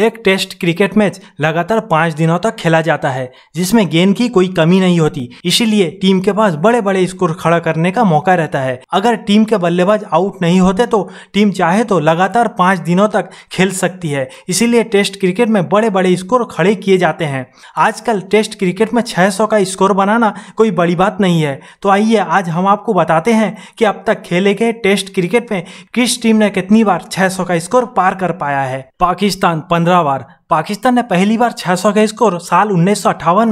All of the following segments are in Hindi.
एक टेस्ट क्रिकेट मैच लगातार पाँच दिनों तक खेला जाता है जिसमें गेंद की कोई कमी नहीं होती इसीलिए टीम के पास बड़े बड़े स्कोर खड़ा करने का मौका रहता है अगर टीम के बल्लेबाज आउट नहीं होते तो टीम चाहे तो लगातार पाँच दिनों तक खेल सकती है इसीलिए टेस्ट क्रिकेट में बड़े बड़े स्कोर खड़े किए जाते हैं आजकल टेस्ट क्रिकेट में छः का स्कोर बनाना कोई बड़ी बात नहीं है तो आइए आज हम आपको बताते हैं कि अब तक खेले गए टेस्ट क्रिकेट में किस टीम ने कितनी बार छः का स्कोर पार कर पाया है पाकिस्तान पंद्रह बार पाकिस्तान ने पहली बार 600 का स्कोर साल उन्नीस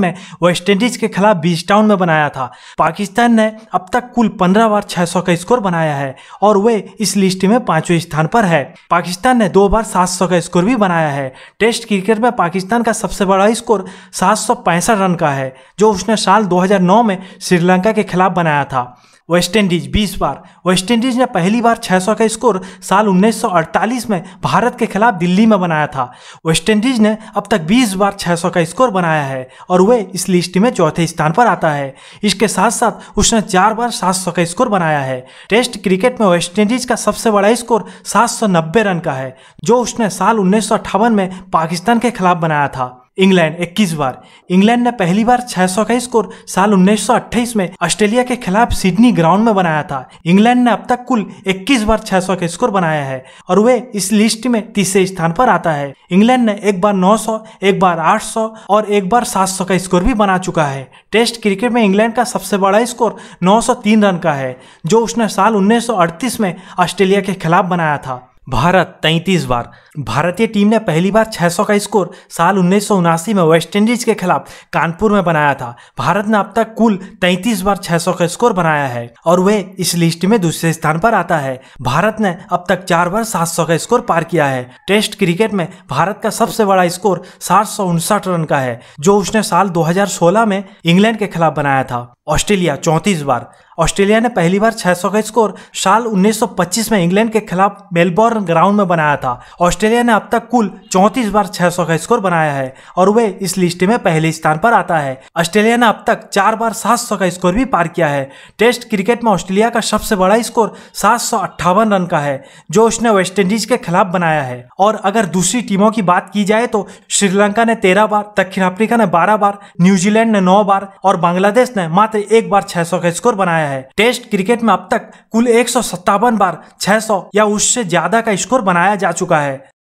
में वेस्टइंडीज के खिलाफ बीच टाउन में बनाया था पाकिस्तान ने अब तक कुल 15 बार 600 का स्कोर बनाया है और वे इस लिस्ट में पांचवें स्थान पर है पाकिस्तान ने दो बार 700 का स्कोर भी बनाया है टेस्ट क्रिकेट में पाकिस्तान का सबसे बड़ा स्कोर सात रन का है जो उसने साल 2009 में श्रीलंका के खिलाफ बनाया था वेस्टइंडीज 20 बार वेस्टइंडीज ने पहली बार 600 का स्कोर साल 1948 में भारत के खिलाफ दिल्ली में बनाया था वेस्टइंडीज़ ने अब तक 20 बार 600 का स्कोर बनाया है और वह इस लिस्ट में चौथे स्थान पर आता है इसके साथ साथ उसने चार बार 700 का स्कोर बनाया है टेस्ट क्रिकेट में वेस्टइंडीज़ का सबसे बड़ा स्कोर सात रन का है जो उसने साल उन्नीस में पाकिस्तान के खिलाफ बनाया था इंग्लैंड 21 बार इंग्लैंड ने पहली बार 600 का स्कोर साल 1928 में ऑस्ट्रेलिया के खिलाफ सिडनी ग्राउंड में बनाया था इंग्लैंड ने अब तक कुल 21 बार 600 का स्कोर बनाया है और वे इस लिस्ट में तीसरे स्थान पर आता है इंग्लैंड ने एक बार 900, एक बार 800 और एक बार 700 का स्कोर भी बना चुका है टेस्ट क्रिकेट में इंग्लैंड का सबसे बड़ा स्कोर नौ रन का है जो उसने साल उन्नीस में ऑस्ट्रेलिया के खिलाफ बनाया था भारत 33 बार भारतीय टीम ने पहली बार 600 का स्कोर साल उन्नीस में वेस्टइंडीज के खिलाफ कानपुर में बनाया था भारत ने अब तक कुल 33 बार 600 का स्कोर बनाया है और वे इस लिस्ट में दूसरे स्थान पर आता है भारत ने अब तक चार बार 700 का स्कोर पार किया है टेस्ट क्रिकेट में भारत का सबसे बड़ा स्कोर सात रन का है जो उसने साल दो में इंग्लैंड के खिलाफ बनाया था ऑस्ट्रेलिया चौंतीस बार ऑस्ट्रेलिया ने पहली बार 600 का स्कोर साल 1925 में इंग्लैंड के खिलाफ मेलबोर्न ग्राउंड में बनाया था ऑस्ट्रेलिया ने अब तक कुल 34 बार 600 का स्कोर बनाया है और वे इस लिस्ट में पहले स्थान पर आता है ऑस्ट्रेलिया ने अब तक चार बार 700 का स्कोर भी पार किया है टेस्ट क्रिकेट में ऑस्ट्रेलिया का सबसे बड़ा स्कोर सात रन का है जो उसने वेस्टइंडीज के खिलाफ बनाया है और अगर दूसरी टीमों की बात की जाए तो श्रीलंका ने तेरह बार दक्षिण अफ्रीका ने बारह बार न्यूजीलैंड ने नौ बार और बांग्लादेश ने मात्र एक बार छह सौ का स्कोर बनाया है टेस्ट क्रिकेट में अब तक कुल एक बार सौ या उससे ज्यादा का स्कोर बनाया जा चुका है